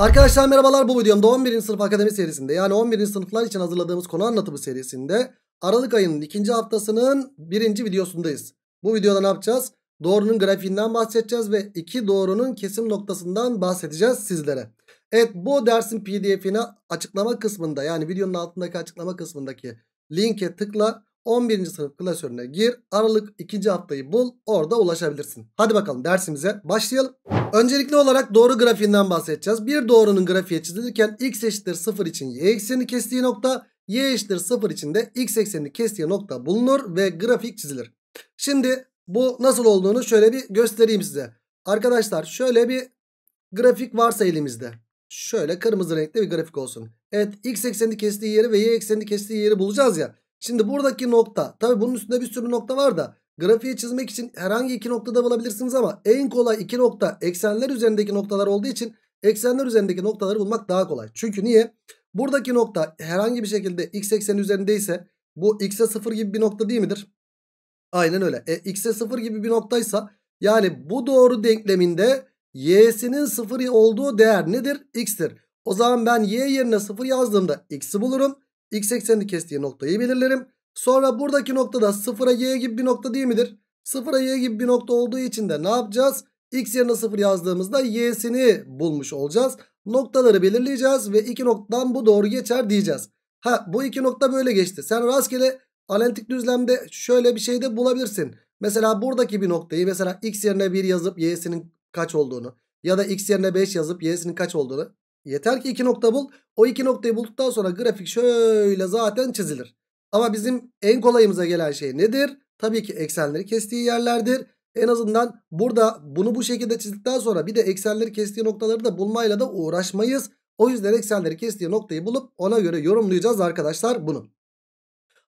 Arkadaşlar merhabalar bu videomda 11. sınıf akademi serisinde yani 11. sınıflar için hazırladığımız konu anlatımı serisinde Aralık ayının 2. haftasının 1. videosundayız. Bu videoda ne yapacağız? Doğrunun grafiğinden bahsedeceğiz ve iki doğrunun kesim noktasından bahsedeceğiz sizlere. Evet bu dersin pdf'ini açıklama kısmında yani videonun altındaki açıklama kısmındaki linke tıkla 11. sınıf klasörüne gir. Aralık 2. haftayı bul. Orada ulaşabilirsin. Hadi bakalım dersimize başlayalım. Öncelikli olarak doğru grafiğinden bahsedeceğiz. Bir doğrunun grafiği çizilirken x eşittir 0 için y eksenini kestiği nokta, y eşittir 0 için de x eksenini kestiği nokta bulunur ve grafik çizilir. Şimdi bu nasıl olduğunu şöyle bir göstereyim size. Arkadaşlar şöyle bir grafik varsa elimizde. Şöyle kırmızı renkte bir grafik olsun. Evet x eksenini kestiği yeri ve y eksenini kestiği yeri bulacağız ya. Şimdi buradaki nokta tabi bunun üstünde bir sürü nokta var da grafiği çizmek için herhangi iki noktada bulabilirsiniz ama en kolay iki nokta eksenler üzerindeki noktalar olduğu için eksenler üzerindeki noktaları bulmak daha kolay. Çünkü niye? Buradaki nokta herhangi bir şekilde x ekseni üzerindeyse bu x'e 0 gibi bir nokta değil midir? Aynen öyle. E, x'e 0 gibi bir noktaysa yani bu doğru denkleminde y'sinin 0 olduğu değer nedir? x'tir. O zaman ben y yerine 0 yazdığımda x'i bulurum x eksenini kestiği noktayı belirlerim. Sonra buradaki noktada 0'a y gibi bir nokta değil midir? 0'a y gibi bir nokta olduğu için de ne yapacağız? x yerine 0 yazdığımızda y'sini bulmuş olacağız. Noktaları belirleyeceğiz ve iki noktadan bu doğru geçer diyeceğiz. Ha bu iki nokta böyle geçti. Sen rastgele analitik düzlemde şöyle bir şey de bulabilirsin. Mesela buradaki bir noktayı mesela x yerine 1 yazıp y'sinin kaç olduğunu ya da x yerine 5 yazıp y'sinin kaç olduğunu Yeter ki iki nokta bul. O iki noktayı bulduktan sonra grafik şöyle zaten çizilir. Ama bizim en kolayımıza gelen şey nedir? Tabii ki eksenleri kestiği yerlerdir. En azından burada bunu bu şekilde çizdikten sonra bir de eksenleri kestiği noktaları da bulmayla da uğraşmayız. O yüzden eksenleri kestiği noktayı bulup ona göre yorumlayacağız arkadaşlar bunu.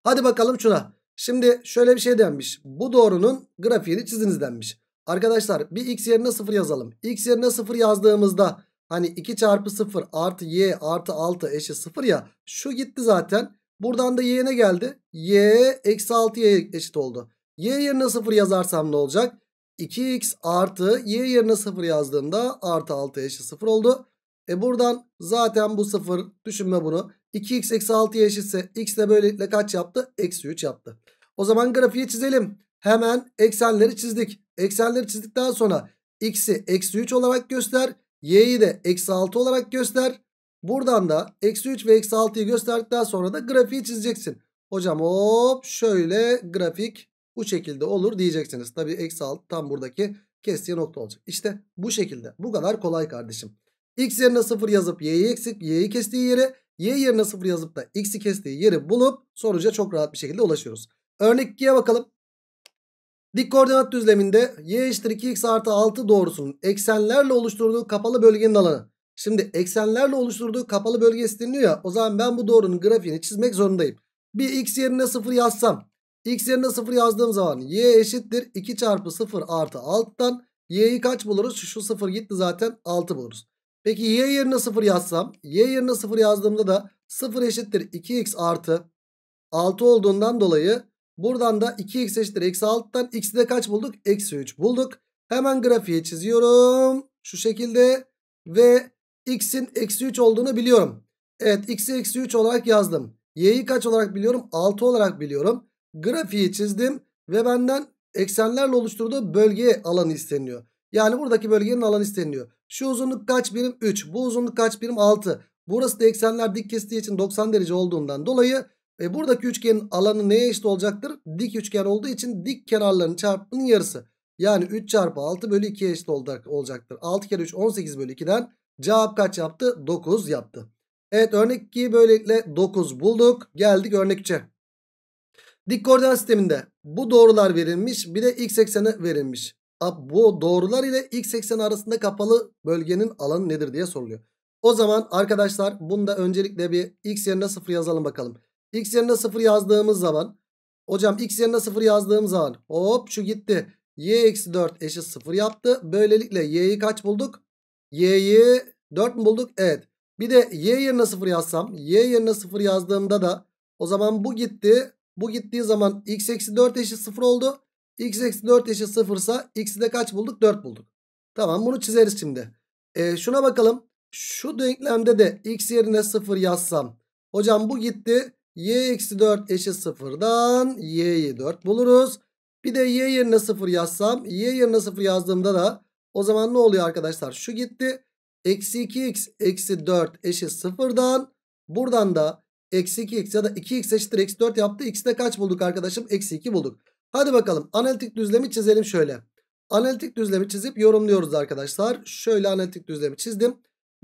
Hadi bakalım şuna. Şimdi şöyle bir şey denmiş. Bu doğrunun grafiğini çiziniz denmiş. Arkadaşlar bir x yerine 0 yazalım. x yerine 0 yazdığımızda Hani 2 çarpı 0 artı y artı 6 eşit 0 ya. Şu gitti zaten. Buradan da y'ye ne geldi? y eksi 6y eşit oldu. y yerine 0 yazarsam ne olacak? 2x artı y yerine 0 yazdığımda artı 6 eşit 0 oldu. E buradan zaten bu 0 düşünme bunu. 2x eksi 6'ya eşitse x de böylelikle kaç yaptı? Eksi 3 yaptı. O zaman grafiği çizelim. Hemen eksenleri çizdik. Eksenleri çizdikten sonra x'i eksi 3 olarak göster. Y'yi de eksi 6 olarak göster. Buradan da eksi 3 ve eksi 6'yı gösterdikten sonra da grafiği çizeceksin. Hocam hop şöyle grafik bu şekilde olur diyeceksiniz. Tabii eksi 6 tam buradaki kestiği nokta olacak. İşte bu şekilde. Bu kadar kolay kardeşim. X yerine 0 yazıp y'yi eksik y'yi kestiği yere y yerine 0 yazıp da x'i kestiği yeri bulup sonuca çok rahat bir şekilde ulaşıyoruz. Örnek 2'ye bakalım. Dik koordinat düzleminde y eşittir 2x artı 6 doğrusunun eksenlerle oluşturduğu kapalı bölgenin alanı. Şimdi eksenlerle oluşturduğu kapalı bölge isteniyor ya. O zaman ben bu doğrunun grafiğini çizmek zorundayım. Bir x yerine 0 yazsam. x yerine 0 yazdığım zaman y eşittir 2 çarpı 0 artı 6'tan y'yi kaç buluruz? Şu 0 gitti zaten 6 buluruz. Peki y yerine 0 yazsam. y yerine 0 yazdığımda da 0 eşittir 2x artı 6 olduğundan dolayı Buradan da 2x eşittir eksi 6'dan x'i de kaç bulduk? Eksi 3 bulduk. Hemen grafiği çiziyorum. Şu şekilde ve x'in eksi 3 olduğunu biliyorum. Evet x'i eksi 3 olarak yazdım. y'yi kaç olarak biliyorum? 6 olarak biliyorum. Grafiği çizdim ve benden eksenlerle oluşturduğu bölge alanı isteniyor. Yani buradaki bölgenin alanı isteniyor. Şu uzunluk kaç birim? 3. Bu uzunluk kaç birim? 6. Burası da eksenler dik kestiği için 90 derece olduğundan dolayı e buradaki üçgenin alanı neye eşit olacaktır? Dik üçgen olduğu için dik kenarların çarpımının yarısı. Yani 3 çarpı 6 bölü 2 eşit olacaktır. 6 kere 3 18 bölü 2'den cevap kaç yaptı? 9 yaptı. Evet örnek 2'yi böylelikle 9 bulduk. Geldik örnek 3'e. Dik koordinat sisteminde bu doğrular verilmiş bir de x ekseni verilmiş. Bu doğrular ile x ekseni arasında kapalı bölgenin alanı nedir diye soruluyor. O zaman arkadaşlar bunu da öncelikle bir x yerine 0 yazalım bakalım. X yerine 0 yazdığımız zaman. Hocam x yerine 0 yazdığım zaman. Hop şu gitti. Y eksi 4 eşit 0 yaptı. Böylelikle y'yi kaç bulduk? Y'yi 4 mü bulduk? Evet. Bir de y yerine 0 yazsam. Y yerine 0 yazdığımda da o zaman bu gitti. Bu gittiği zaman x eksi 4 eşit 0 oldu. x eksi 4 eşit 0 ise x'i de kaç bulduk? 4 bulduk. Tamam bunu çizeriz şimdi. E, şuna bakalım. Şu denklemde de x yerine 0 yazsam. Hocam bu gitti y eksi 4 eşit sıfırdan y'yi 4 buluruz. Bir de y yerine 0 yazsam y yerine 0 yazdığımda da o zaman ne oluyor arkadaşlar? Şu gitti. Eksi 2x eksi 4 eşit sıfırdan buradan da eksi 2x ya da 2x eşittir eksi 4 yaptı. X'de kaç bulduk arkadaşım? Eksi 2 bulduk. Hadi bakalım analitik düzlemi çizelim şöyle. Analitik düzlemi çizip yorumluyoruz arkadaşlar. Şöyle analitik düzlemi çizdim.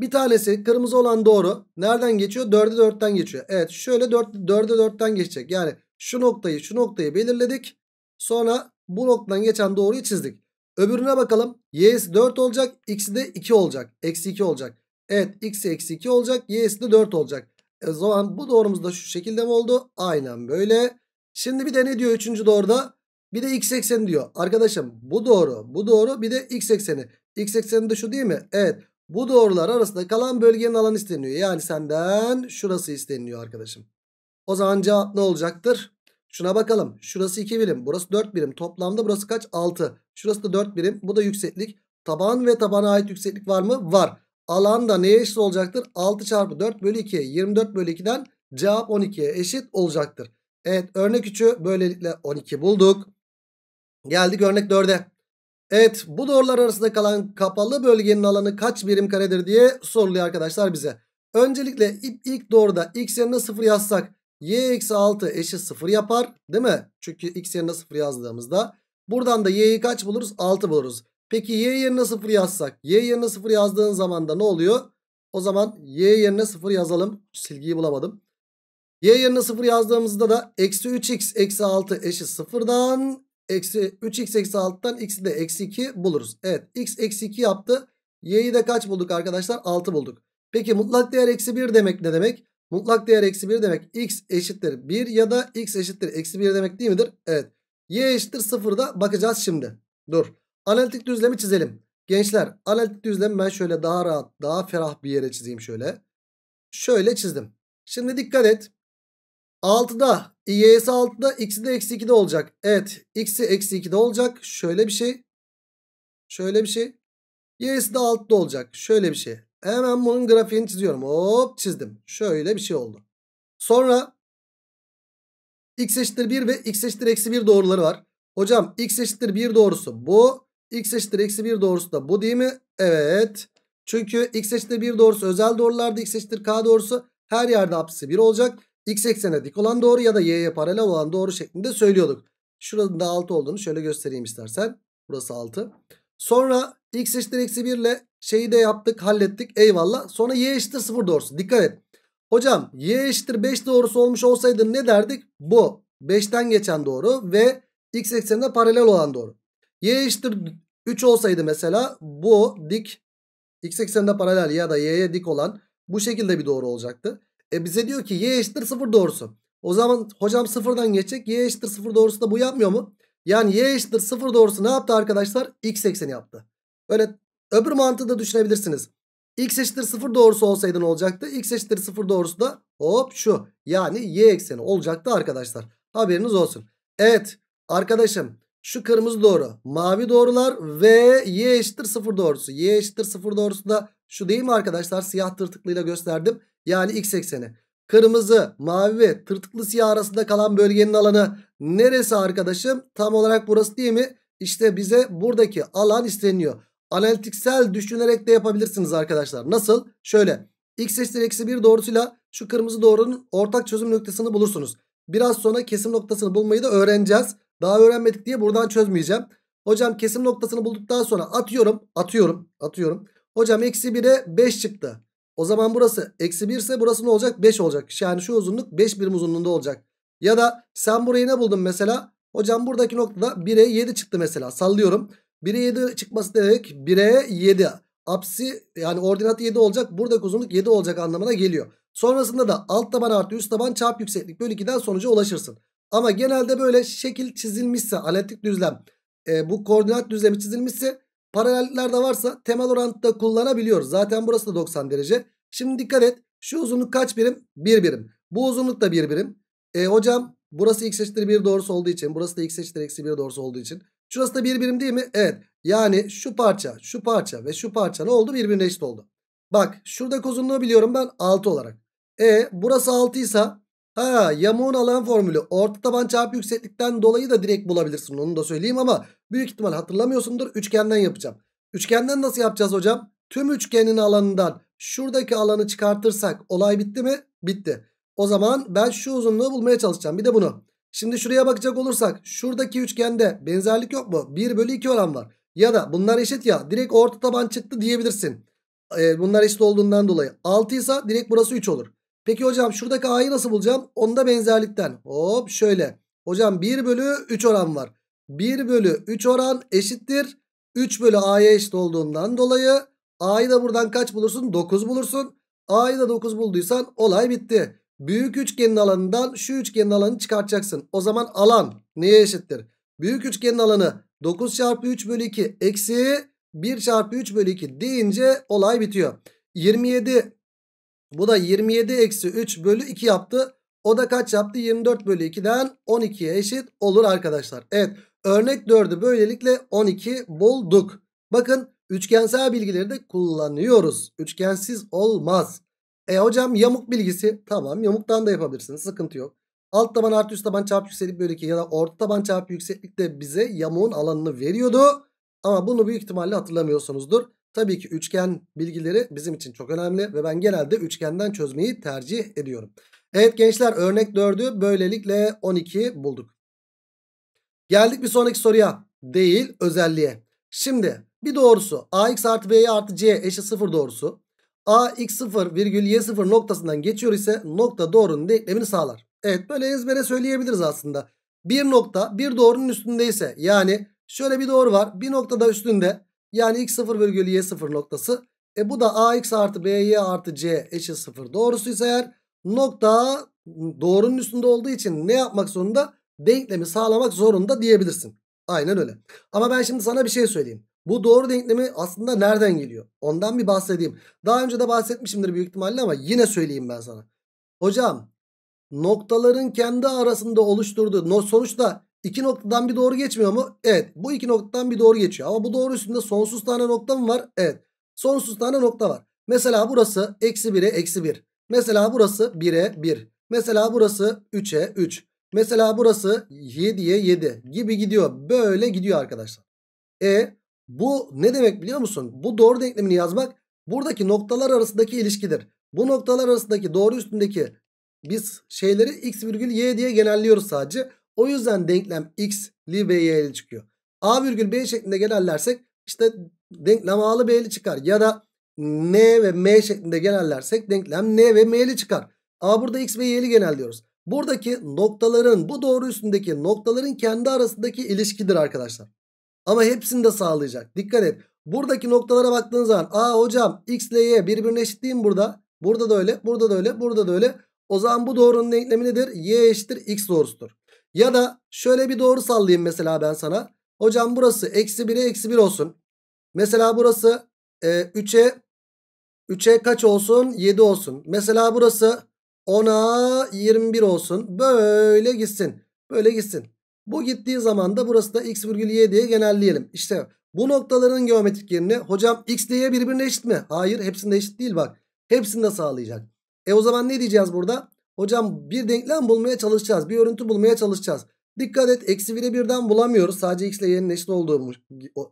Bir tanesi kırmızı olan doğru. Nereden geçiyor? 4'e 4'ten geçiyor. Evet şöyle 4, 4'e 4'ten geçecek. Yani şu noktayı şu noktayı belirledik. Sonra bu noktadan geçen doğruyu çizdik. Öbürüne bakalım. Y'si 4 olacak. X'i de 2 olacak. Eksi 2 olacak. Evet X'i eksi 2 olacak. Y'si de 4 olacak. E, o zaman bu doğrumuz da şu şekilde mi oldu? Aynen böyle. Şimdi bir de ne diyor 3. doğruda? Bir de x ekseni diyor. Arkadaşım bu doğru. Bu doğru. Bir de x ekseni. X ekseni de şu değil mi? Evet. Bu doğrular arasında kalan bölgenin alanı isteniyor. Yani senden şurası isteniyor arkadaşım. O zaman cevap ne olacaktır? Şuna bakalım. Şurası 2 birim. Burası 4 birim. Toplamda burası kaç? 6. Şurası da 4 birim. Bu da yükseklik. Taban ve tabana ait yükseklik var mı? Var. Alan da neye eşit olacaktır? 6 çarpı 4 bölü 2. 24 bölü 2'den cevap 12'ye eşit olacaktır. Evet örnek 3'ü böylelikle 12 bulduk. Geldik örnek 4'e. Evet bu doğrular arasında kalan kapalı bölgenin alanı kaç birim karedir diye soruluyor arkadaşlar bize. Öncelikle ilk doğruda x yerine 0 yazsak y eksi 6 eşit 0 yapar değil mi? Çünkü x yerine 0 yazdığımızda buradan da y'yi kaç buluruz? 6 buluruz. Peki y yerine 0 yazsak y yerine 0 yazdığın zaman da ne oluyor? O zaman y yerine 0 yazalım. Silgiyi bulamadım. Y yerine 0 yazdığımızda da eksi 3x eksi 6 eşit 0'dan Eksi 3x eksi 6'dan x'i de eksi 2 buluruz. Evet x eksi 2 yaptı. Y'yi de kaç bulduk arkadaşlar? 6 bulduk. Peki mutlak değer eksi 1 demek ne demek? Mutlak değer eksi 1 demek x eşittir 1 ya da x eşittir eksi 1 demek değil midir? Evet. Y eşittir 0 da bakacağız şimdi. Dur. Analitik düzlemi çizelim. Gençler analitik düzlemi ben şöyle daha rahat daha ferah bir yere çizeyim şöyle. Şöyle çizdim. Şimdi dikkat et. 6'da y'si 6'da x'i de eksi 2'de olacak. Evet x'i eksi 2'de olacak. Şöyle bir şey. Şöyle bir şey. Y'si de 6'da olacak. Şöyle bir şey. Hemen bunun grafiğini çiziyorum. Hop çizdim. Şöyle bir şey oldu. Sonra x eşittir 1 ve x eşittir eksi 1 doğruları var. Hocam x eşittir 1 doğrusu bu. x eşittir eksi 1 doğrusu da bu değil mi? Evet. Çünkü x eşittir 1 doğrusu özel doğrularda x eşittir k doğrusu her yerde apsisi 1 olacak. X eksene dik olan doğru ya da y'ye paralel olan doğru şeklinde söylüyorduk. Şuranın da 6 olduğunu şöyle göstereyim istersen. Burası 6. Sonra x eşittir eksi 1 ile şeyi de yaptık hallettik eyvallah. Sonra y eşittir 0 doğrusu dikkat et. Hocam y eşittir 5 doğrusu olmuş olsaydı ne derdik? Bu 5'ten geçen doğru ve x eksenine paralel olan doğru. y eşittir 3 olsaydı mesela bu dik x eksenine paralel ya da y'ye dik olan bu şekilde bir doğru olacaktı. E bize diyor ki y eşittir 0 doğrusu. O zaman hocam sıfırdan geçecek. Y eşittir 0 doğrusu da bu yapmıyor mu? Yani y eşittir 0 doğrusu ne yaptı arkadaşlar? X ekseni yaptı. Öyle öbür mantığı da düşünebilirsiniz. X eşittir 0 doğrusu olsaydı ne olacaktı? X eşittir 0 doğrusu da hop şu. Yani y ekseni olacaktı arkadaşlar. Haberiniz olsun. Evet arkadaşım şu kırmızı doğru mavi doğrular ve y eşittir 0 doğrusu. Y eşittir 0 doğrusu da şu değil mi arkadaşlar? Siyah tırtıklıyla gösterdim. Yani x ekseni. Kırmızı, mavi ve tırtıklı siyah arasında kalan bölgenin alanı neresi arkadaşım? Tam olarak burası değil mi? İşte bize buradaki alan isteniyor. Analitiksel düşünerek de yapabilirsiniz arkadaşlar. Nasıl? Şöyle x eşittir eksi 1 doğrusuyla şu kırmızı doğrunun ortak çözüm noktasını bulursunuz. Biraz sonra kesim noktasını bulmayı da öğreneceğiz. Daha öğrenmedik diye buradan çözmeyeceğim. Hocam kesim noktasını bulduktan sonra atıyorum, atıyorum, atıyorum. Hocam eksi 1'e 5 çıktı. O zaman burası eksi 1 ise burası ne olacak? 5 olacak. Yani şu uzunluk 5 birim uzunluğunda olacak. Ya da sen burayı ne buldun mesela? Hocam buradaki noktada 1'e 7 çıktı mesela. Sallıyorum. 1'e 7 çıkması demek 1'e 7. Apsi yani ordinat 7 olacak. Buradaki uzunluk 7 olacak anlamına geliyor. Sonrasında da alt taban artı üst taban çarp yükseklik bölü 2'den sonuca ulaşırsın. Ama genelde böyle şekil çizilmişse analitik düzlem e, bu koordinat düzlemi çizilmişse Paralellikler de varsa temel orantı da kullanabiliyoruz. Zaten burası da 90 derece. Şimdi dikkat et. Şu uzunluk kaç birim? 1 birim. Bu uzunluk da 1 birim. E hocam burası x eşittir 1 doğrusu olduğu için. Burası da x eşittir eksi 1 doğrusu olduğu için. Şurası da 1 birim değil mi? Evet. Yani şu parça, şu parça ve şu parça ne oldu? Birbirine eşit oldu. Bak şuradaki uzunluğu biliyorum ben 6 olarak. E burası 6 ise Ha yamuğun alan formülü orta taban çarpı yükseklikten dolayı da direkt bulabilirsin. Onu da söyleyeyim ama büyük ihtimal hatırlamıyorsundur. Üçgenden yapacağım. Üçgenden nasıl yapacağız hocam? Tüm üçgenin alanından şuradaki alanı çıkartırsak olay bitti mi? Bitti. O zaman ben şu uzunluğu bulmaya çalışacağım. Bir de bunu. Şimdi şuraya bakacak olursak şuradaki üçgende benzerlik yok mu? 1 bölü 2 oran var. Ya da bunlar eşit ya direkt orta taban çıktı diyebilirsin. Ee, bunlar eşit olduğundan dolayı. 6 ise direkt burası 3 olur. Peki hocam şuradaki a'yı nasıl bulacağım? Onda benzerlikten. Hop şöyle. Hocam 1 bölü 3 oran var. 1 bölü 3 oran eşittir. 3 bölü a'ya eşit olduğundan dolayı a'yı da buradan kaç bulursun? 9 bulursun. a'yı da 9 bulduysan olay bitti. Büyük üçgenin alanından şu üçgenin alanını çıkartacaksın. O zaman alan neye eşittir? Büyük üçgenin alanı 9 çarpı 3 bölü 2 eksi 1 çarpı 3 bölü 2 deyince olay bitiyor. 27 bu da 27 eksi 3 bölü 2 yaptı. O da kaç yaptı? 24 bölü 2'den 12'ye eşit olur arkadaşlar. Evet örnek 4'ü böylelikle 12 bulduk. Bakın üçgensel bilgileri de kullanıyoruz. Üçgensiz olmaz. E hocam yamuk bilgisi tamam yamuktan da yapabilirsiniz sıkıntı yok. Alt taban artı üst taban çarpı yükseklik bölü 2 ya da orta taban çarpı yükseklik de bize yamuğun alanını veriyordu. Ama bunu büyük ihtimalle hatırlamıyorsunuzdur. Tabii ki üçgen bilgileri bizim için çok önemli ve ben genelde üçgenden çözmeyi tercih ediyorum. Evet gençler örnek 4'ü böylelikle 12 bulduk. Geldik bir sonraki soruya. Değil özelliğe. Şimdi bir doğrusu ax artı b'ye artı c eşit 0 doğrusu. ax0 virgül y0 noktasından geçiyor ise nokta doğrunun denklemini sağlar. Evet böyle ezbere söyleyebiliriz aslında. Bir nokta bir doğrunun üstündeyse yani şöyle bir doğru var bir noktada üstünde yani x0 bölü y0 noktası. E bu da ax artı by artı c eşit 0 doğrusuysa eğer nokta doğrunun üstünde olduğu için ne yapmak zorunda? Denklemi sağlamak zorunda diyebilirsin. Aynen öyle. Ama ben şimdi sana bir şey söyleyeyim. Bu doğru denklemi aslında nereden geliyor? Ondan bir bahsedeyim. Daha önce de bahsetmişimdir büyük ihtimalle ama yine söyleyeyim ben sana. Hocam noktaların kendi arasında oluşturduğu sonuçta İki noktadan bir doğru geçmiyor mu? Evet. Bu iki noktadan bir doğru geçiyor. Ama bu doğru üstünde sonsuz tane nokta mı var? Evet. Sonsuz tane nokta var. Mesela burası eksi 1'e eksi 1. Mesela burası 1'e 1. Mesela burası 3'e 3. Mesela burası 7'ye 7 gibi gidiyor. Böyle gidiyor arkadaşlar. E bu ne demek biliyor musun? Bu doğru denklemini yazmak buradaki noktalar arasındaki ilişkidir. Bu noktalar arasındaki doğru üstündeki biz şeyleri x virgül y diye genelliyoruz sadece. O yüzden denklem x li ve çıkıyor. A virgül B şeklinde genellersek işte denklem A'lı B'li çıkar. Ya da N ve M şeklinde genellersek denklem N ve M'li çıkar. A burada X ve Y'li genelliyoruz. Buradaki noktaların bu doğru üstündeki noktaların kendi arasındaki ilişkidir arkadaşlar. Ama hepsini de sağlayacak. Dikkat et. Buradaki noktalara baktığınız zaman A hocam X ile Y birbirine eşit değil mi burada? Burada da öyle, burada da öyle, burada da öyle. O zaman bu doğrunun denklemi nedir? Y eşittir X doğrusudur. Ya da şöyle bir doğru sallayayım mesela ben sana. Hocam burası eksi 1'e eksi 1 olsun. Mesela burası e, 3'e kaç olsun? 7 olsun. Mesela burası 10'a 21 olsun. Böyle gitsin. Böyle gitsin. Bu gittiği zaman da burası da x virgül y diye genelleyelim. İşte bu noktaların geometrik yerini hocam x ile birbirine eşit mi? Hayır hepsinde eşit değil bak. Hepsini de sağlayacak. E o zaman ne diyeceğiz burada? Hocam bir denklem bulmaya çalışacağız. Bir örüntü bulmaya çalışacağız. Dikkat et eksi 1'i birden bulamıyoruz. Sadece x ile y'nin eşit olduğu,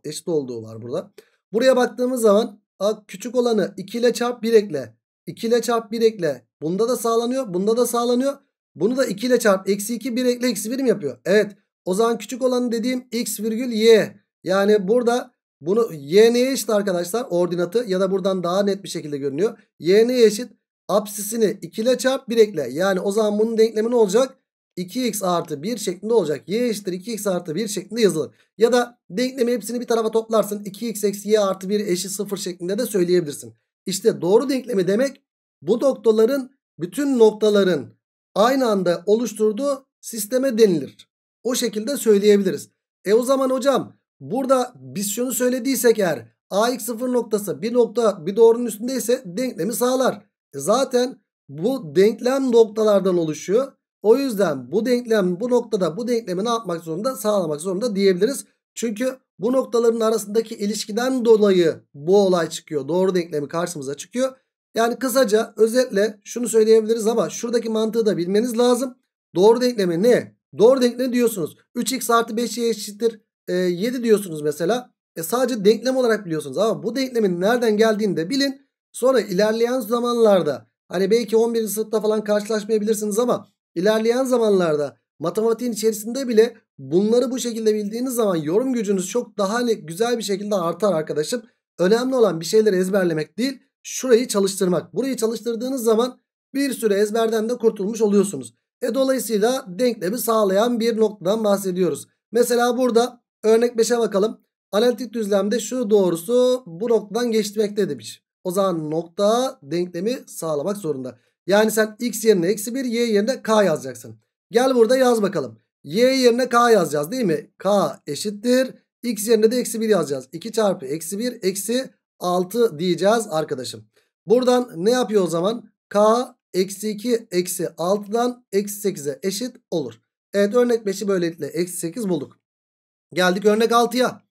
eşit olduğu var burada. Buraya baktığımız zaman a, küçük olanı 2 ile çarp 1 ekle. 2 ile çarp 1 ekle. Bunda da sağlanıyor. Bunda da sağlanıyor. Bunu da 2 ile çarp. Eksi 2 1 ekle eksi 1 mi yapıyor? Evet. O zaman küçük olanı dediğim x virgül y. Yani burada bunu y neye eşit arkadaşlar? Ordinatı ya da buradan daha net bir şekilde görünüyor. Y neye eşit? Apsisini 2 ile çarp 1 ekle. Yani o zaman bunun denklemi ne olacak? 2x artı 1 şeklinde olacak. y eşittir 2x artı 1 şeklinde yazılır. Ya da denklemi hepsini bir tarafa toplarsın. 2x eksi y artı 1 eşit 0 şeklinde de söyleyebilirsin. İşte doğru denklemi demek bu noktaların bütün noktaların aynı anda oluşturduğu sisteme denilir. O şekilde söyleyebiliriz. E o zaman hocam burada biz şunu söylediysek eğer ax0 noktası bir nokta bir doğrunun üstündeyse denklemi sağlar zaten bu denklem noktalardan oluşuyor. O yüzden bu denklem bu noktada bu denklemi ne yapmak zorunda? Sağlamak zorunda diyebiliriz. Çünkü bu noktaların arasındaki ilişkiden dolayı bu olay çıkıyor. Doğru denklemi karşımıza çıkıyor. Yani kısaca özetle şunu söyleyebiliriz ama şuradaki mantığı da bilmeniz lazım. Doğru denklemi ne? Doğru denklemi diyorsunuz. 3x artı 5y eşittir e, 7 diyorsunuz mesela. E sadece denklem olarak biliyorsunuz ama bu denklemin nereden geldiğini de bilin. Sonra ilerleyen zamanlarda hani belki 11. sınıfta falan karşılaşmayabilirsiniz ama ilerleyen zamanlarda matematiğin içerisinde bile bunları bu şekilde bildiğiniz zaman yorum gücünüz çok daha hani, güzel bir şekilde artar arkadaşım. Önemli olan bir şeyleri ezberlemek değil şurayı çalıştırmak. Burayı çalıştırdığınız zaman bir süre ezberden de kurtulmuş oluyorsunuz. E dolayısıyla denklemi sağlayan bir noktadan bahsediyoruz. Mesela burada örnek 5'e bakalım. Analitik düzlemde şu doğrusu bu noktadan geçmektedir. O zaman nokta denklemi sağlamak zorunda. Yani sen x yerine eksi 1 y yerine k yazacaksın. Gel burada yaz bakalım. y yerine k yazacağız değil mi? k eşittir. x yerine de eksi 1 yazacağız. 2 çarpı eksi 1 eksi 6 diyeceğiz arkadaşım. Buradan ne yapıyor o zaman? k eksi 2 eksi 6'dan eksi 8'e eşit olur. Evet örnek 5'i böylelikle eksi 8 bulduk. Geldik örnek 6'ya.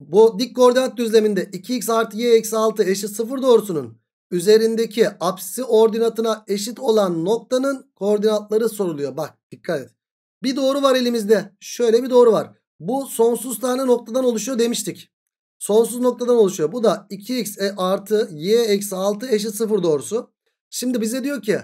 Bu dik koordinat düzleminde 2x artı y eksi 6 eşit 0 doğrusunun üzerindeki apsisi ordinatına eşit olan noktanın koordinatları soruluyor. Bak dikkat et. Bir doğru var elimizde. Şöyle bir doğru var. Bu sonsuz tane noktadan oluşuyor demiştik. Sonsuz noktadan oluşuyor. Bu da 2x e artı y eksi 6 eşit 0 doğrusu. Şimdi bize diyor ki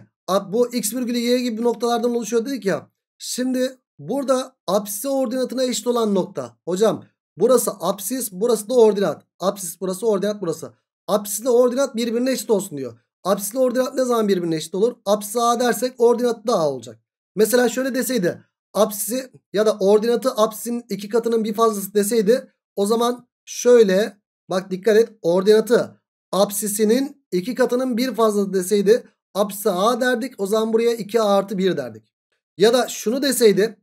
bu x virgülü y gibi noktalardan oluşuyor dedik ya. Şimdi burada apsisi ordinatına eşit olan nokta. Hocam Burası apsis burası da ordinat. Apsis burası ordinat burası. Apsis ordinat birbirine eşit olsun diyor. Apsis ordinat ne zaman birbirine eşit olur? Apsis A dersek ordinat da A olacak. Mesela şöyle deseydi apsisi ya da ordinatı apsisin iki katının bir fazlası deseydi o zaman şöyle bak dikkat et ordinatı apsisinin iki katının bir fazlası deseydi apsisi A derdik o zaman buraya 2A artı 1 derdik. Ya da şunu deseydi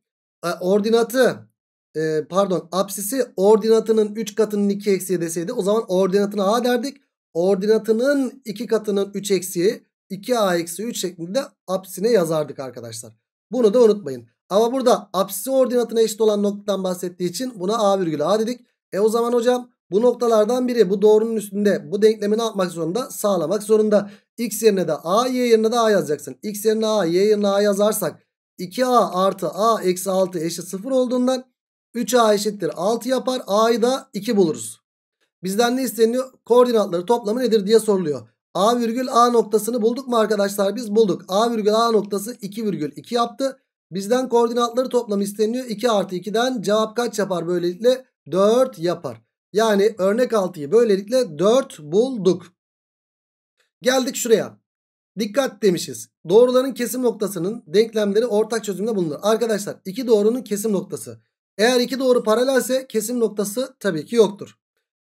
e, ordinatı e, pardon apsisi ordinatının 3 katının 2 eksiği deseydi o zaman ordinatını a derdik. Ordinatının 2 katının 3 eksiği 2a eksi 3 şeklinde apsisine yazardık arkadaşlar. Bunu da unutmayın. Ama burada apsisi ordinatına eşit olan noktadan bahsettiği için buna a virgül a dedik. E o zaman hocam bu noktalardan biri bu doğrunun üstünde bu denklemi ne yapmak zorunda? Sağlamak zorunda. X yerine de a, y yerine de a yazacaksın. X yerine a, y yerine a yazarsak 2a artı a eksi 6 eşit 0 olduğundan 3A eşittir 6 yapar. A'yı da 2 buluruz. Bizden ne isteniyor? Koordinatları toplamı nedir diye soruluyor. A virgül A noktasını bulduk mu arkadaşlar? Biz bulduk. A virgül A noktası 2 virgül 2 yaptı. Bizden koordinatları toplamı isteniyor. 2 artı 2'den cevap kaç yapar böylelikle? 4 yapar. Yani örnek 6'yı böylelikle 4 bulduk. Geldik şuraya. Dikkat demişiz. Doğruların kesim noktasının denklemleri ortak çözümde bulunur. Arkadaşlar iki doğrunun kesim noktası. Eğer iki doğru paralelse kesim noktası tabii ki yoktur.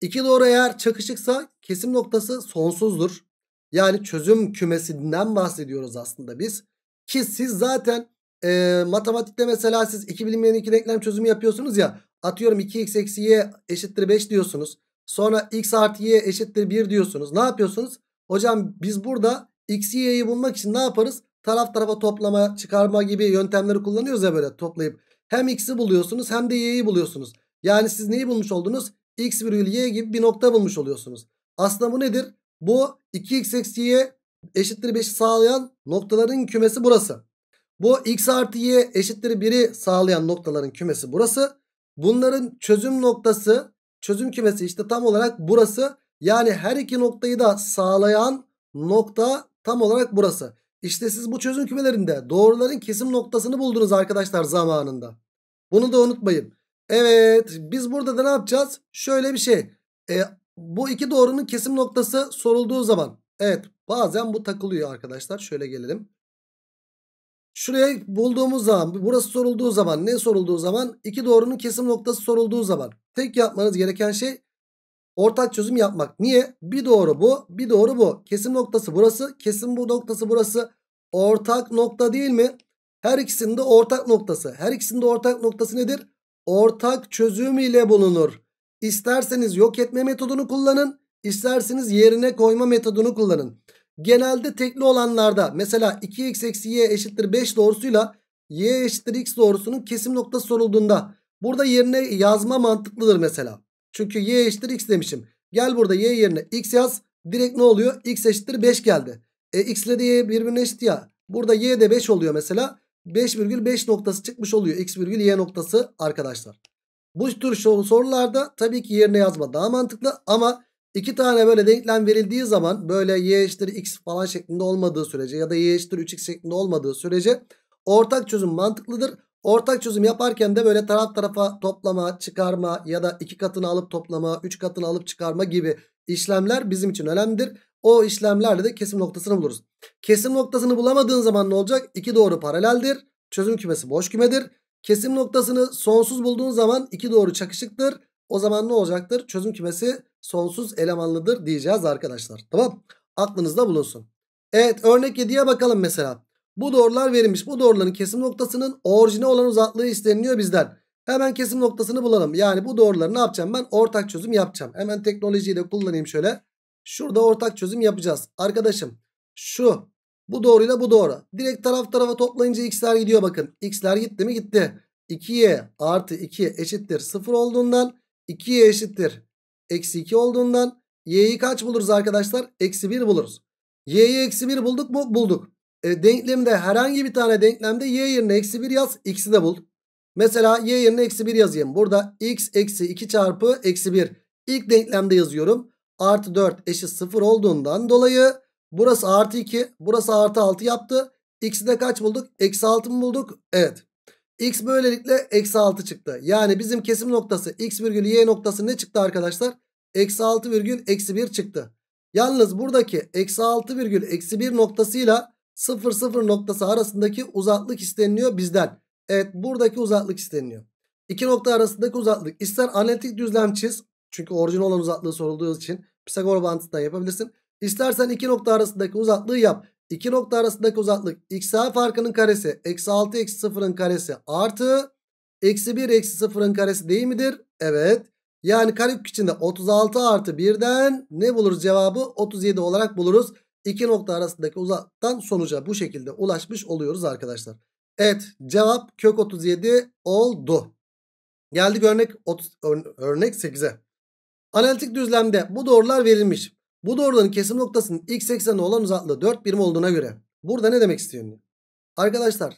İki doğru eğer çakışıksa kesim noktası sonsuzdur. Yani çözüm kümesinden bahsediyoruz aslında biz. Ki siz zaten e, matematikte mesela siz iki bilinmeyen iki denklem çözümü yapıyorsunuz ya. Atıyorum 2x eksi y eşittir 5 diyorsunuz. Sonra x artı y eşittir 1 diyorsunuz. Ne yapıyorsunuz? Hocam biz burada x y'yi bulmak için ne yaparız? Taraf tarafa toplama çıkarma gibi yöntemleri kullanıyoruz ya böyle toplayıp hem x'i buluyorsunuz hem de y'yi buluyorsunuz. Yani siz neyi bulmuş oldunuz? x virgül y gibi bir nokta bulmuş oluyorsunuz. Aslında bu nedir? Bu 2x eksi y eşittir 5'i sağlayan noktaların kümesi burası. Bu x artı y eşittir 1'i sağlayan noktaların kümesi burası. Bunların çözüm noktası, çözüm kümesi işte tam olarak burası. Yani her iki noktayı da sağlayan nokta tam olarak burası. İşte siz bu çözüm kümelerinde doğruların kesim noktasını buldunuz arkadaşlar zamanında. Bunu da unutmayın. Evet biz burada da ne yapacağız? Şöyle bir şey. E, bu iki doğrunun kesim noktası sorulduğu zaman. Evet bazen bu takılıyor arkadaşlar. Şöyle gelelim. Şuraya bulduğumuz zaman burası sorulduğu zaman ne sorulduğu zaman iki doğrunun kesim noktası sorulduğu zaman tek yapmanız gereken şey ortak çözüm yapmak. Niye? Bir doğru bu, bir doğru bu. Kesim noktası burası, kesim bu noktası burası. Ortak nokta değil mi? Her ikisinde ortak noktası. Her ikisinde ortak noktası nedir? Ortak çözüm ile bulunur. İsterseniz yok etme metodunu kullanın. İsterseniz yerine koyma metodunu kullanın. Genelde tekli olanlarda mesela 2x eksi y eşittir 5 doğrusuyla y eşittir x doğrusunun kesim noktası sorulduğunda burada yerine yazma mantıklıdır mesela. Çünkü y eşittir x demişim. Gel burada y yerine x yaz. Direkt ne oluyor? x eşittir 5 geldi. E x ile de y birbirine eşit ya. Burada y de 5 oluyor mesela. 5,5 noktası çıkmış oluyor. x virgül y noktası arkadaşlar. Bu tür sorularda tabii ki yerine yazma daha mantıklı ama iki tane böyle denklem verildiği zaman böyle y eşittir x falan şeklinde olmadığı sürece ya da y eşittir 3x şeklinde olmadığı sürece ortak çözüm mantıklıdır. Ortak çözüm yaparken de böyle taraf tarafa toplama, çıkarma ya da iki katını alıp toplama, üç katını alıp çıkarma gibi işlemler bizim için önemlidir. O işlemlerle de kesim noktasını buluruz. Kesim noktasını bulamadığın zaman ne olacak? İki doğru paraleldir. Çözüm kümesi boş kümedir. Kesim noktasını sonsuz bulduğun zaman iki doğru çakışıktır. O zaman ne olacaktır? Çözüm kümesi sonsuz elemanlıdır diyeceğiz arkadaşlar. Tamam. Aklınızda bulunsun. Evet örnek 7'ye bakalım mesela. Bu doğrular verilmiş. Bu doğruların kesim noktasının orijine olan uzaklığı isteniliyor bizden. Hemen kesim noktasını bulalım. Yani bu doğruları ne yapacağım ben? Ortak çözüm yapacağım. Hemen teknolojiyi de kullanayım şöyle. Şurada ortak çözüm yapacağız. Arkadaşım şu bu doğruyla bu doğru. Direkt taraf tarafa toplayınca x'ler gidiyor bakın. X'ler gitti mi gitti. 2y artı 2 eşittir 0 olduğundan 2y eşittir eksi 2 olduğundan y'yi kaç buluruz arkadaşlar? Eksi 1 buluruz. y'yi eksi 1 bulduk mu? Bulduk. E, denklemde herhangi bir tane denklemde y yerine eksi 1 yaz x'i de bul. Mesela y yerine eksi 1 yazayım. Burada x eksi 2 çarpı eksi 1 ilk denklemde yazıyorum. Artı 4 eşit 0 olduğundan dolayı burası artı 2 burası artı 6 yaptı. X'i de kaç bulduk? Eksi 6 mı bulduk? Evet. X böylelikle eksi 6 çıktı. Yani bizim kesim noktası x virgül y noktası ne çıktı arkadaşlar? Eksi 6 virgül eksi 1 çıktı. Yalnız buradaki eksi 6 virgül eksi 1 noktasıyla 0 0 noktası arasındaki uzaklık isteniliyor bizden. Evet buradaki uzaklık isteniliyor. İki nokta arasındaki uzaklık. İster analitik düzlem çiz. Çünkü orijinal olan uzaklığı sorulduğu için Pisagor bantından yapabilirsin. İstersen iki nokta arasındaki uzaklığı yap. İki nokta arasındaki uzaklık x farkının karesi. Eksi 6 eksi 0'ın karesi artı. Eksi 1 eksi 0'ın karesi değil midir? Evet. Yani karep içinde 36 artı 1'den ne buluruz cevabı? 37 olarak buluruz iki nokta arasındaki uzaktan sonuca bu şekilde ulaşmış oluyoruz arkadaşlar. Evet cevap kök 37 oldu. Geldik örnek, 30, örnek 8'e. Analitik düzlemde bu doğrular verilmiş. Bu doğruların kesim noktasının x ekseni olan uzaklığı 4 birim olduğuna göre. Burada ne demek istiyorum? Arkadaşlar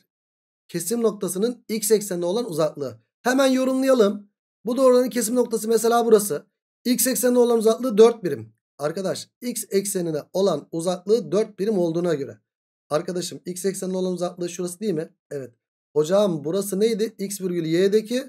kesim noktasının x eksenine olan uzaklığı. Hemen yorumlayalım. Bu doğruların kesim noktası mesela burası. X eksenine olan uzaklığı 4 birim. Arkadaş x eksenine olan uzaklığı 4 birim olduğuna göre. Arkadaşım x eksenine olan uzaklığı şurası değil mi? Evet. Hocam burası neydi? X virgül y'deki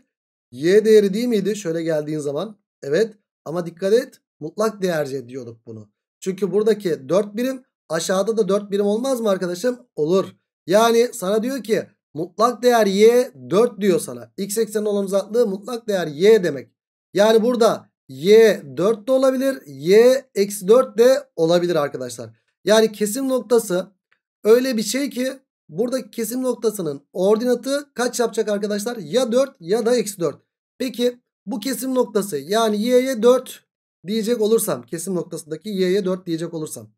y değeri değil miydi? Şöyle geldiğin zaman. Evet ama dikkat et mutlak değerce diyorduk bunu. Çünkü buradaki 4 birim aşağıda da 4 birim olmaz mı arkadaşım? Olur. Yani sana diyor ki mutlak değer y 4 diyor sana. X eksenine olan uzaklığı mutlak değer y demek. Yani burada Y 4 de olabilir. Y eksi 4 de olabilir arkadaşlar. Yani kesim noktası öyle bir şey ki buradaki kesim noktasının ordinatı kaç yapacak arkadaşlar? Ya 4 ya da eksi 4. Peki bu kesim noktası yani y'ye 4 diyecek olursam kesim noktasındaki y'ye 4 diyecek olursam.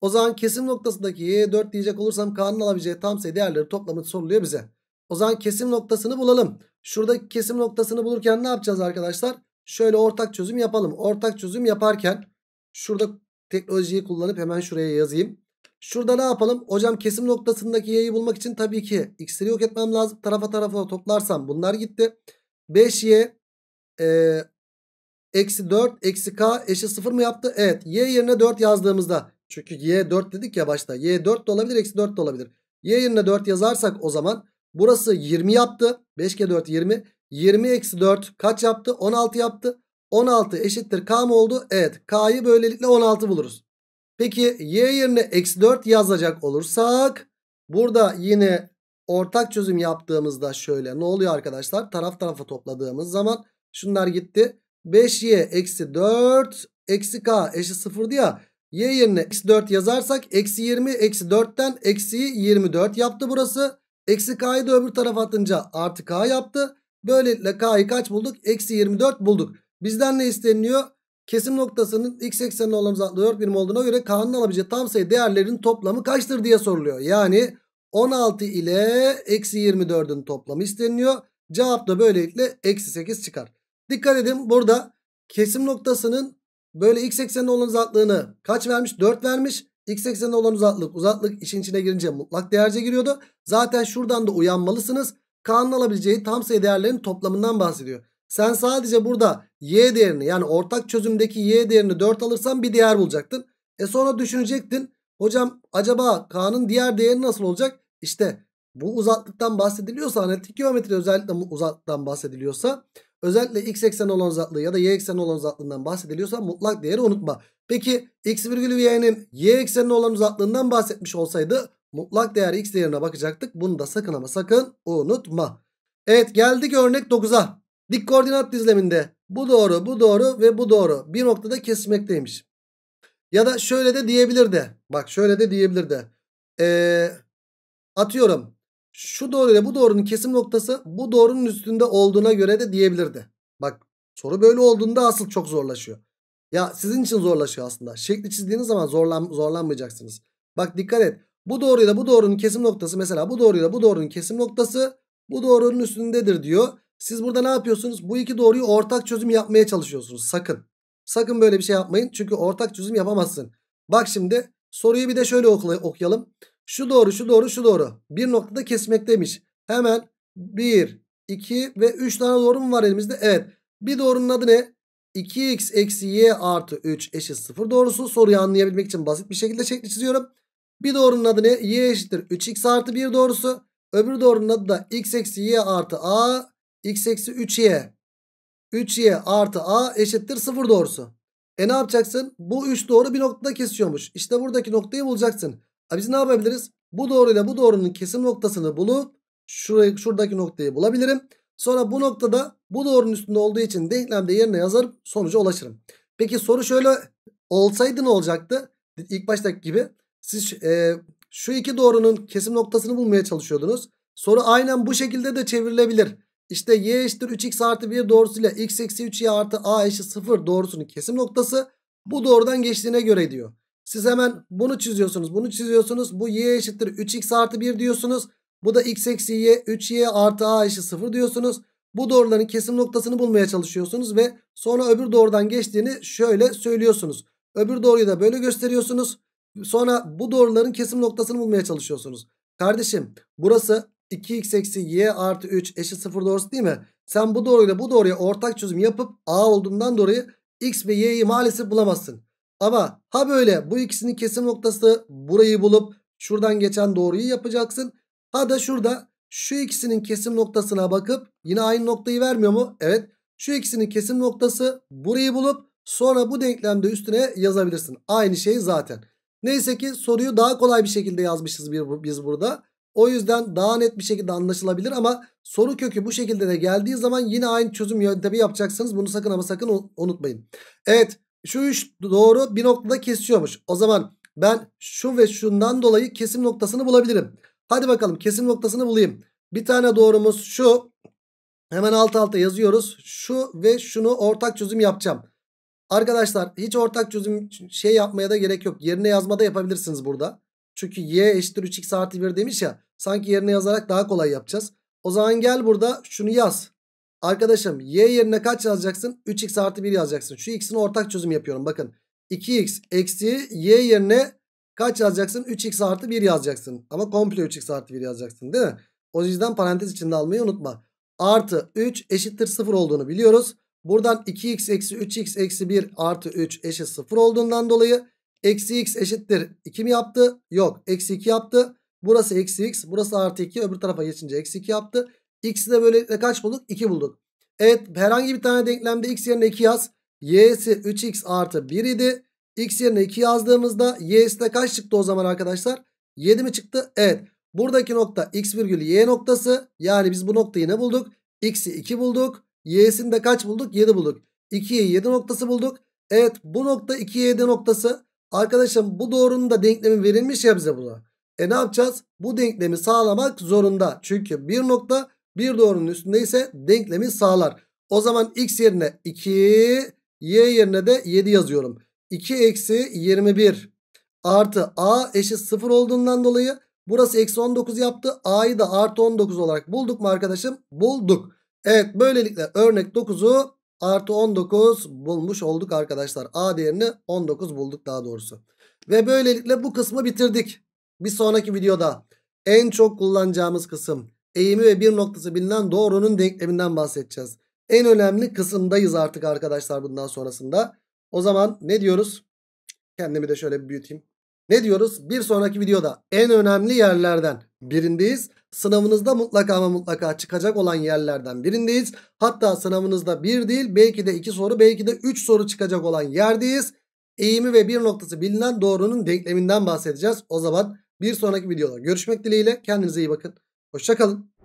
O zaman kesim noktasındaki y'ye 4 diyecek olursam k'nın alabileceği tam sayı değerleri toplamı soruluyor bize. O zaman kesim noktasını bulalım. Şuradaki kesim noktasını bulurken ne yapacağız arkadaşlar? Şöyle ortak çözüm yapalım. Ortak çözüm yaparken şurada teknolojiyi kullanıp hemen şuraya yazayım. Şurada ne yapalım? Hocam kesim noktasındaki y'yi bulmak için tabii ki x'leri yok etmem lazım. Tarafa tarafa toplarsam bunlar gitti. 5y e, eksi 4 eksi k eşit 0 mı yaptı? Evet. y yerine 4 yazdığımızda çünkü y 4 dedik ya başta. y 4 de olabilir eksi 4 de olabilir. y yerine 4 yazarsak o zaman burası 20 yaptı. 5 kere 4 20. 20 eksi 4 kaç yaptı? 16 yaptı. 16 eşittir K mı oldu? Evet. K'yı böylelikle 16 buluruz. Peki Y yerine eksi 4 yazacak olursak burada yine ortak çözüm yaptığımızda şöyle ne oluyor arkadaşlar? Taraf tarafa topladığımız zaman şunlar gitti. 5Y eksi 4 eksi K eşit 0 ya. Y yerine eksi 4 yazarsak eksi 20 eksi 4'ten eksi 24 yaptı burası. Eksi K'yı da öbür tarafa atınca artı K yaptı. Böylelikle K'yı kaç bulduk? Eksi 24 bulduk. Bizden ne isteniyor? Kesim noktasının x eksenine olan uzaklığı 4 birim olduğuna göre K'nın alabileceği tam sayı değerlerin toplamı kaçtır diye soruluyor. Yani 16 ile eksi 24'ün toplamı isteniyor. Cevap da böylelikle eksi 8 çıkar. Dikkat edin burada kesim noktasının böyle x eksenine olan uzaklığını kaç vermiş? 4 vermiş. X eksenine olan uzaklık uzaklık işin içine girince mutlak değerce giriyordu. Zaten şuradan da uyanmalısınız. K'nın alabileceği tam sayı değerlerin toplamından bahsediyor. Sen sadece burada y değerini yani ortak çözümdeki y değerini 4 alırsan bir değer bulacaktın. E sonra düşünecektin. Hocam acaba Kaan'ın diğer değeri nasıl olacak? İşte bu uzaklıktan bahsediliyorsa analitik geometri özellikle uzaklıktan bahsediliyorsa özellikle x ekseni olan uzaklığı ya da y ekseni olan uzaklığından bahsediliyorsa mutlak değeri unutma. Peki x virgülü y'nin y ekseni olan uzaklığından bahsetmiş olsaydı Mutlak değer x değerine bakacaktık. Bunu da sakın ama sakın unutma. Evet geldik örnek 9'a. Dik koordinat dizileminde bu doğru, bu doğru ve bu doğru. Bir noktada kesmekteymiş. Ya da şöyle de diyebilir de. Bak şöyle de diyebilir de. Ee, atıyorum. Şu doğru ile bu doğrunun kesim noktası bu doğrunun üstünde olduğuna göre de diyebilirdi. Bak soru böyle olduğunda asıl çok zorlaşıyor. Ya sizin için zorlaşıyor aslında. Şekli çizdiğiniz zaman zorlan, zorlanmayacaksınız. Bak dikkat et. Bu doğruyla bu doğrunun kesim noktası mesela bu doğruyla bu doğrunun kesim noktası bu doğrunun üstündedir diyor. Siz burada ne yapıyorsunuz? Bu iki doğruyu ortak çözüm yapmaya çalışıyorsunuz. Sakın. Sakın böyle bir şey yapmayın. Çünkü ortak çözüm yapamazsın. Bak şimdi soruyu bir de şöyle okuyalım. Şu doğru şu doğru şu doğru. Bir noktada demiş. Hemen 1, 2 ve 3 tane doğru mu var elimizde? Evet. Bir doğrunun adı ne? 2x eksi y artı 3 eşit 0 doğrusu. Soruyu anlayabilmek için basit bir şekilde şekli çiziyorum. Bir doğrunun adı ne? Y eşittir 3x artı 1 doğrusu. Öbür doğrunun adı da x eksi y artı a. x eksi 3y. 3y artı a eşittir 0 doğrusu. E ne yapacaksın? Bu 3 doğru bir noktada kesiyormuş. İşte buradaki noktayı bulacaksın. A biz ne yapabiliriz? Bu doğruyla bu doğrunun kesim noktasını bulup şurayı, şuradaki noktayı bulabilirim. Sonra bu noktada bu doğrunun üstünde olduğu için denklemde yerine yazarım sonuca ulaşırım. Peki soru şöyle olsaydı ne olacaktı? İlk baştaki gibi siz e, şu iki doğrunun kesim noktasını bulmaya çalışıyordunuz. Soru aynen bu şekilde de çevrilebilir. İşte y eşittir 3x artı 1 doğrusuyla x eksi 3y artı a eşit 0 doğrusunun kesim noktası bu doğrudan geçtiğine göre diyor. Siz hemen bunu çiziyorsunuz bunu çiziyorsunuz. Bu y eşittir 3x artı 1 diyorsunuz. Bu da x eksi y 3y artı a eşit 0 diyorsunuz. Bu doğruların kesim noktasını bulmaya çalışıyorsunuz ve sonra öbür doğrudan geçtiğini şöyle söylüyorsunuz. Öbür doğruyu da böyle gösteriyorsunuz. Sonra bu doğruların kesim noktasını bulmaya çalışıyorsunuz. Kardeşim burası 2x eksi y artı 3 eşit 0 doğrusu değil mi? Sen bu doğruyla bu doğruya ortak çözüm yapıp a olduğundan dolayı x ve y'yi maalesef bulamazsın. Ama ha böyle bu ikisinin kesim noktası burayı bulup şuradan geçen doğruyu yapacaksın. Ha da şurada şu ikisinin kesim noktasına bakıp yine aynı noktayı vermiyor mu? Evet şu ikisinin kesim noktası burayı bulup sonra bu denklemde üstüne yazabilirsin. Aynı şey zaten. Neyse ki soruyu daha kolay bir şekilde yazmışız biz burada. O yüzden daha net bir şekilde anlaşılabilir ama soru kökü bu şekilde de geldiği zaman yine aynı çözüm yöntemi yapacaksınız. Bunu sakın ama sakın unutmayın. Evet şu üç doğru bir noktada kesiyormuş. O zaman ben şu ve şundan dolayı kesim noktasını bulabilirim. Hadi bakalım kesim noktasını bulayım. Bir tane doğrumuz şu. Hemen alt alta yazıyoruz. Şu ve şunu ortak çözüm yapacağım. Arkadaşlar hiç ortak çözüm şey yapmaya da gerek yok. Yerine yazmada yapabilirsiniz burada. Çünkü y eşittir 3x artı 1 demiş ya. Sanki yerine yazarak daha kolay yapacağız. O zaman gel burada şunu yaz. Arkadaşım y yerine kaç yazacaksın? 3x artı 1 yazacaksın. Şu x'in ortak çözüm yapıyorum bakın. 2x eksi y yerine kaç yazacaksın? 3x artı 1 yazacaksın. Ama komple 3x artı 1 yazacaksın değil mi? O yüzden parantez içinde almayı unutma. Artı 3 eşittir 0 olduğunu biliyoruz. Buradan 2x eksi 3x eksi 1 artı 3 eşit 0 olduğundan dolayı eksi x eşittir 2 mi yaptı? Yok eksi 2 yaptı. Burası eksi x burası artı 2 öbür tarafa geçince eksi 2 yaptı. X'i de böylelikle kaç bulduk? 2 bulduk. Evet herhangi bir tane denklemde x yerine 2 yaz. Y'si 3x artı 1 idi. X yerine 2 yazdığımızda y'si de kaç çıktı o zaman arkadaşlar? 7 mi çıktı? Evet. Buradaki nokta x virgül y noktası. Yani biz bu noktayı ne bulduk? X'i 2 bulduk. Y'sini de kaç bulduk? 7 bulduk. 2'ye 7 noktası bulduk. Evet bu nokta 2'ye 7 noktası. Arkadaşım bu doğrunun da denklemi verilmiş ya bize buna. E ne yapacağız? Bu denklemi sağlamak zorunda. Çünkü bir nokta bir doğrunun üstünde ise denklemi sağlar. O zaman x yerine 2, y yerine de 7 yazıyorum. 2 eksi 21 artı a eşit 0 olduğundan dolayı burası eksi 19 yaptı. a'yı da artı 19 olarak bulduk mu arkadaşım? Bulduk. Evet böylelikle örnek 9'u artı 19 bulmuş olduk arkadaşlar. A değerini 19 bulduk daha doğrusu. Ve böylelikle bu kısmı bitirdik. Bir sonraki videoda en çok kullanacağımız kısım eğimi ve bir noktası bilinen doğrunun denkleminden bahsedeceğiz. En önemli kısımdayız artık arkadaşlar bundan sonrasında. O zaman ne diyoruz? Kendimi de şöyle bir büyüteyim. Ne diyoruz? Bir sonraki videoda en önemli yerlerden birindeyiz. Sınavınızda mutlaka ama mutlaka çıkacak olan yerlerden birindeyiz. Hatta sınavınızda bir değil belki de iki soru belki de üç soru çıkacak olan yerdeyiz. Eğimi ve bir noktası bilinen doğrunun denkleminden bahsedeceğiz. O zaman bir sonraki videoda görüşmek dileğiyle. Kendinize iyi bakın. Hoşçakalın.